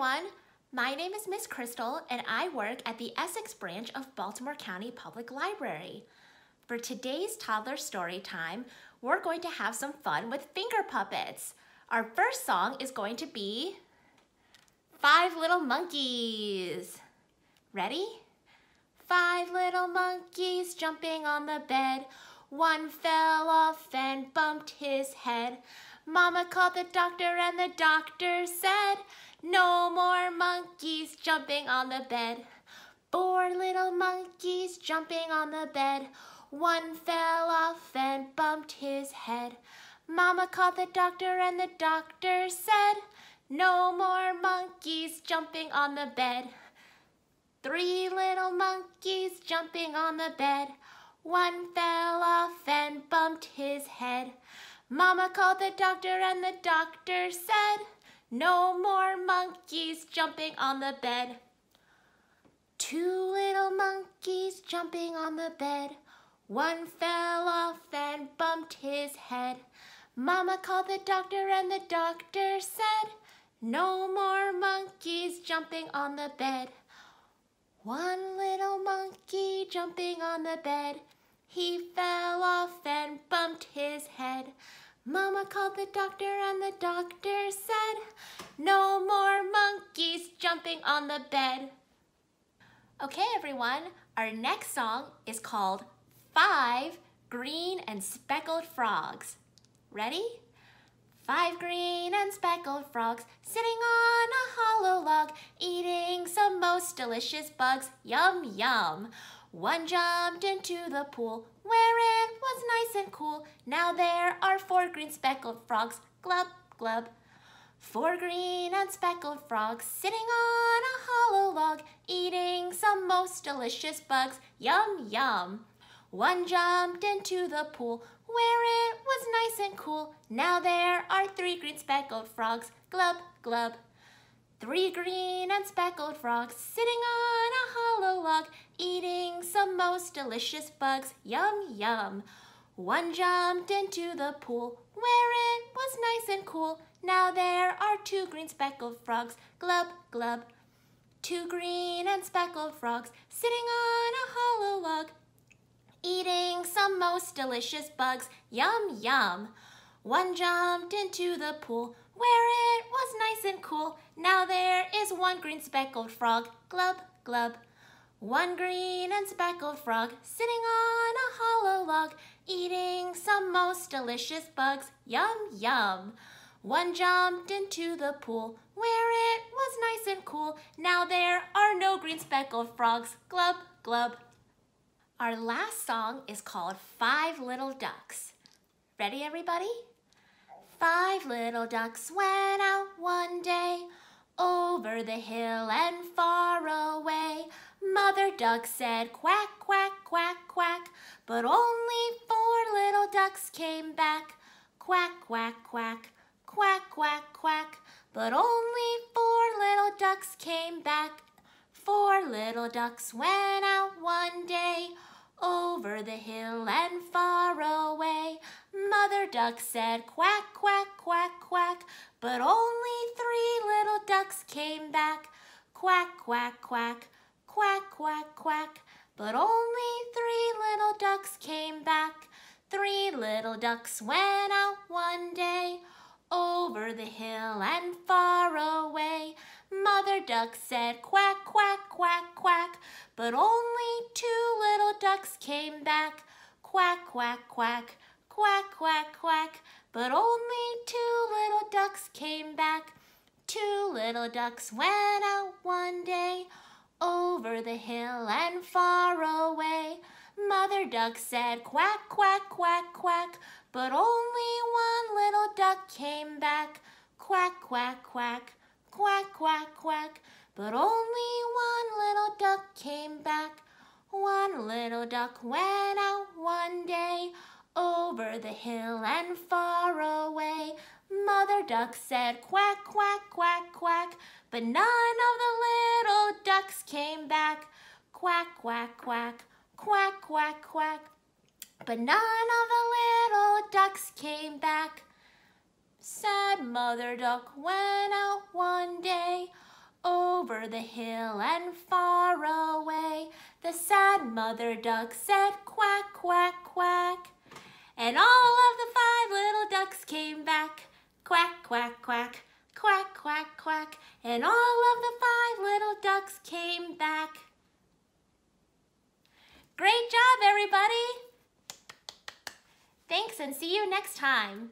everyone. My name is Miss Crystal, and I work at the Essex branch of Baltimore County Public Library. For today's toddler story time, we're going to have some fun with finger puppets. Our first song is going to be Five Little Monkeys. Ready? Five little monkeys jumping on the bed. One fell off and bumped his head. Mama called the doctor and the doctor said, no more monkeys jumping on the bed. Four little monkeys jumping on the bed. One fell off and bumped his head. Mama called the doctor and the doctor said, no more monkeys jumping on the bed. Three little monkeys jumping on the bed. One fell off and bumped his head. Mama called the doctor and the doctor said, no more monkeys jumping on the bed. Two little monkeys jumping on the bed. One fell off and bumped his head. Mama called the doctor and the doctor said, no more monkeys jumping on the bed. One little monkey jumping on the bed. He fell off and bumped his head. Mama called the doctor and the doctor said, no more monkeys jumping on the bed. Okay, everyone, our next song is called Five Green and Speckled Frogs. Ready? Five green and speckled frogs sitting on a hollow log, eating some most delicious bugs. Yum, yum. One jumped into the pool where it was nice and cool. Now there are four green speckled frogs, glub, glub. Four green and speckled frogs sitting on a hollow log, eating some most delicious bugs, yum, yum. One jumped into the pool where it was nice and cool. Now there are three green speckled frogs, glub, glub. Three green and speckled frogs sitting on a hollow log, eating some most delicious bugs, yum yum. One jumped into the pool where it was nice and cool. Now there are two green speckled frogs, glub glub. Two green and speckled frogs sitting on a hollow log, eating some most delicious bugs, yum yum. One jumped into the pool where it and cool. Now there is one green speckled frog, glub, glub. One green and speckled frog sitting on a hollow log, eating some most delicious bugs, yum, yum. One jumped into the pool where it was nice and cool. Now there are no green speckled frogs, glub, glub. Our last song is called Five Little Ducks. Ready, everybody? Five little ducks went out one day, over the hill and far away. Mother duck said quack, quack, quack, quack, but only four little ducks came back. Quack, quack, quack, quack, quack, quack, but only four little ducks came back. Four little ducks went out one day, over the hill and far duck said quack, quack, quack, quack, but only three little ducks came back. Quack, quack, quack, quack, quack, quack, but only three little ducks came back. Three little ducks went out one day, over the hill and far away. Mother duck said quack, quack, quack, quack, but only two little ducks came back. Quack, quack, quack, quack, quack, quack. But only two little ducks came back. Two little ducks went out one day, over the hill and far away. Mother duck said quack, quack, quack, quack, but only one little duck came back. Quack, quack, quack, quack, quack, quack, but only one little duck came back. One little duck went out one day, over the hill and far away, Mother Duck said quack, quack, quack, quack, but none of the little ducks came back. Quack, quack, quack, quack, quack, quack, but none of the little ducks came back. Sad Mother Duck went out one day, over the hill and far away. The sad Mother Duck said quack, quack, quack. And all of the five little ducks came back. Quack, quack, quack, quack, quack, quack. And all of the five little ducks came back. Great job, everybody! Thanks and see you next time.